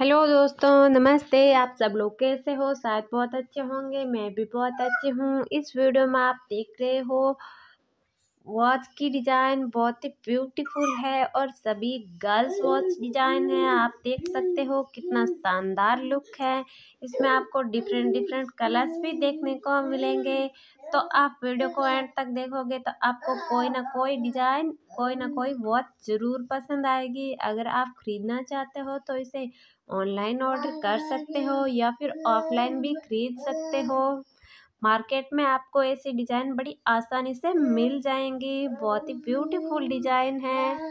hello दोस्तों नमस्ते आप सब लोग कैसे हो शायद बहुत अच्छे होंगे मैं भी बहुत अच्छी हूँ इस वीडियो में आप देख रहे हो वॉच की डिजाइन बहुत ही ब्यूटीफुल है और सभी गर्ल्स वॉच डिजाइन है आप देख सकते हो कितना शानदार लुक है इसमें आपको डिफरेंट डिफरेंट कलर्स भी देखने को मिलेंगे तो आप वीडियो को एंड तक देखोगे तो आपको कोई ना कोई डिजाइन कोई ना कोई वॉच ज़रूर पसंद आएगी अगर आप ख़रीदना चाहते हो तो इसे ऑनलाइन ऑर्डर कर सकते हो या फिर ऑफलाइन भी खरीद सकते हो मार्केट में आपको ऐसी डिजाइन बड़ी आसानी से मिल जाएंगी बहुत ही ब्यूटीफुल डिजाइन है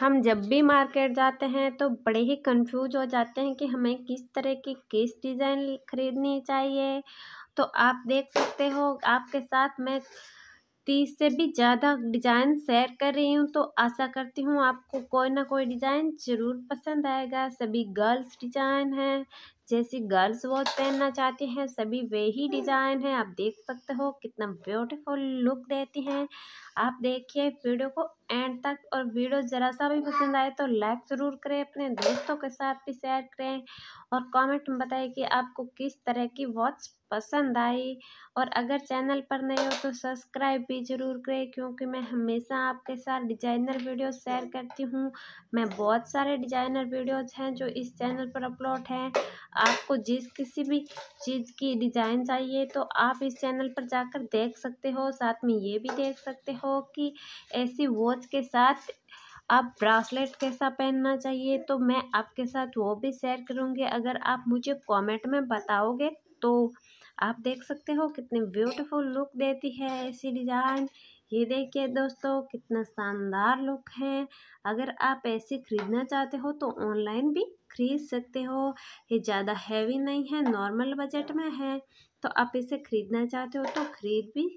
हम जब भी मार्केट जाते हैं तो बड़े ही कंफ्यूज हो जाते हैं कि हमें किस तरह की किस डिज़ाइन खरीदनी चाहिए तो आप देख सकते हो आपके साथ मैं तीस से भी ज़्यादा डिज़ाइन शेयर कर रही हूँ तो आशा करती हूँ आपको कोई ना कोई डिज़ाइन ज़रूर पसंद आएगा सभी गर्ल्स डिज़ाइन हैं जैसी गर्ल्स वॉच पहनना चाहते हैं सभी वे ही डिज़ाइन हैं आप देख सकते हो कितना ब्यूटीफुल लुक देती हैं आप देखिए वीडियो को एंड तक और वीडियो ज़रा सा भी पसंद आए तो लाइक ज़रूर करें अपने दोस्तों के साथ भी शेयर करें और कमेंट में बताएं कि आपको किस तरह की वॉच पसंद आई और अगर चैनल पर नए हो तो सब्सक्राइब भी ज़रूर करें क्योंकि मैं हमेशा आपके साथ डिजाइनर वीडियो शेयर करती हूँ मैं बहुत सारे डिजाइनर वीडियोज़ हैं जो इस चैनल पर अपलोड हैं आपको जिस किसी भी चीज़ की डिज़ाइन चाहिए तो आप इस चैनल पर जाकर देख सकते हो साथ में ये भी देख सकते हो कि ऐसी वॉच के साथ आप ब्रासलेट कैसा पहनना चाहिए तो मैं आपके साथ वो भी शेयर करूँगी अगर आप मुझे कमेंट में बताओगे तो आप देख सकते हो कितनी ब्यूटीफुल लुक देती है ऐसी डिज़ाइन ये देखिए दोस्तों कितना शानदार लुक है अगर आप ऐसे खरीदना चाहते हो तो ऑनलाइन भी खरीद सकते हो ये ज़्यादा हैवी नहीं है नॉर्मल बजट में है तो आप इसे खरीदना चाहते हो तो खरीद भी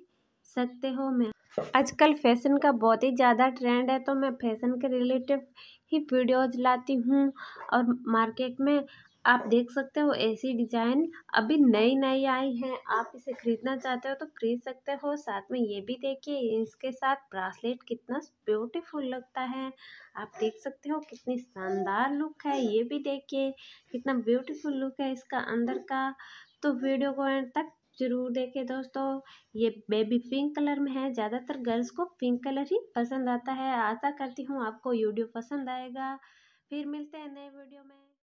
सकते हो मैं आजकल फैशन का बहुत ही ज़्यादा ट्रेंड है तो मैं फैशन के रिलेटिव ही वीडियोज लाती हूँ और मार्केट में आप देख सकते हो ऐसी डिज़ाइन अभी नई नई आई है आप इसे खरीदना चाहते हो तो खरीद सकते हो साथ में ये भी देखिए इसके साथ ब्रासलेट कितना ब्यूटीफुल लगता है आप देख सकते हो कितनी शानदार लुक है ये भी देखिए कितना ब्यूटीफुल लुक है इसका अंदर का तो वीडियो को एंड तक जरूर देखें दोस्तों ये बेबी पिंक कलर में है ज़्यादातर गर्ल्स को पिंक कलर ही पसंद आता है आशा करती हूँ आपको वीडियो पसंद आएगा फिर मिलते हैं नए वीडियो में